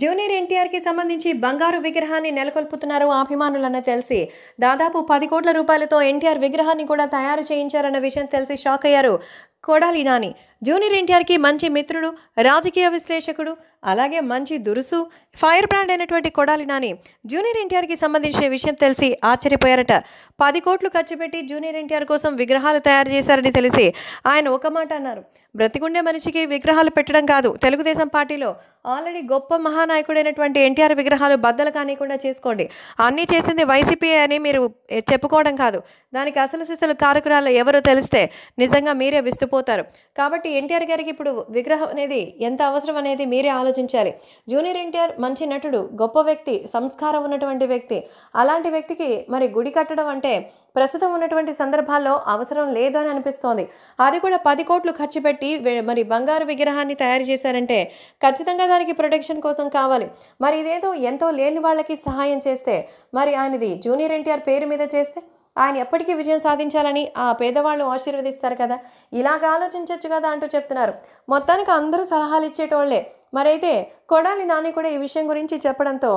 junior ఎన్టీఆర్కి సంబంధించి బంగారు విగ్రహాన్ని నెలకొల్పుతున్నారు అభిమానులన్న తెలిసి దాదాపు పది కోట్ల రూపాయలతో ఎన్టీఆర్ విగ్రహాన్ని కూడా తయారు చేయించారన్న విషయం తెలిసి షాక్ అయ్యారు కొడాలి నాని జూనియర్ ఎన్టీఆర్కి మంచి మిత్రుడు రాజకీయ విశ్లేషకుడు అలాగే మంచి దురుసు ఫైర్ బ్రాండ్ అయినటువంటి కొడాలి నాని జూనియర్ ఎన్టీఆర్కి సంబంధించిన విషయం తెలిసి ఆశ్చర్యపోయారట పది కోట్లు ఖర్చు పెట్టి జూనియర్ ఎన్టీఆర్ కోసం విగ్రహాలు తయారు చేశారని తెలిసి ఆయన ఒక మాట అన్నారు బ్రతికుండే మనిషికి విగ్రహాలు పెట్టడం కాదు తెలుగుదేశం పార్టీలో ఆల్రెడీ గొప్ప మహానాయకుడైనటువంటి ఎన్టీఆర్ విగ్రహాలు బద్దలు కానియకుండా చేసుకోండి అన్నీ చేసింది వైసీపీ అని మీరు చెప్పుకోవడం కాదు దానికి అసలు సిసలు కారకురాలు ఎవరో తెలిస్తే నిజంగా మీరే విస్తుపోతారు కాబట్టి ఎన్టీఆర్ గారికి ఇప్పుడు విగ్రహం అనేది ఎంత అవసరం అనేది మీరే ఆలోచించాలి జూనియర్ ఎన్టీఆర్ మంచి నటుడు గొప్ప వ్యక్తి సంస్కారం ఉన్నటువంటి వ్యక్తి అలాంటి వ్యక్తికి మరి గుడి కట్టడం అంటే ప్రస్తుతం ఉన్నటువంటి సందర్భాల్లో అవసరం లేదు అని అనిపిస్తోంది అది కూడా పది కోట్లు ఖర్చు పెట్టి మరి బంగారు విగ్రహాన్ని తయారు చేశారంటే ఖచ్చితంగా దానికి ప్రొటెక్షన్ కోసం కావాలి మరి ఇదేదో ఎంతో లేని వాళ్ళకి సహాయం చేస్తే మరి ఆయనది జూనియర్ ఎన్టీఆర్ పేరు మీద చేస్తే ఆయన ఎప్పటికీ విజయం సాధించాలని ఆ పేదవాళ్ళు ఆశీర్వదిస్తారు కదా ఇలాగ ఆలోచించవచ్చు కదా అంటూ చెప్తున్నారు మొత్తానికి అందరూ సలహాలు ఇచ్చేటోళ్లే మరైతే కొడాలి నాని కూడా ఈ విషయం గురించి చెప్పడంతో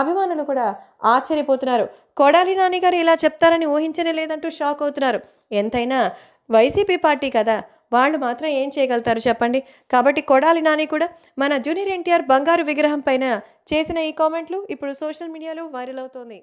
అభిమానులు కూడా ఆశ్చర్యపోతున్నారు కొడాలి నాని గారు ఇలా చెప్తారని ఊహించనే లేదంటూ షాక్ అవుతున్నారు ఎంతైనా వైసీపీ పార్టీ కదా వాళ్ళు మాత్రం ఏం చేయగలుగుతారు చెప్పండి కాబట్టి కొడాలి నాని కూడా మన జూనియర్ ఎన్టీఆర్ బంగారు విగ్రహం పైన చేసిన ఈ కామెంట్లు ఇప్పుడు సోషల్ మీడియాలో వైరల్ అవుతోంది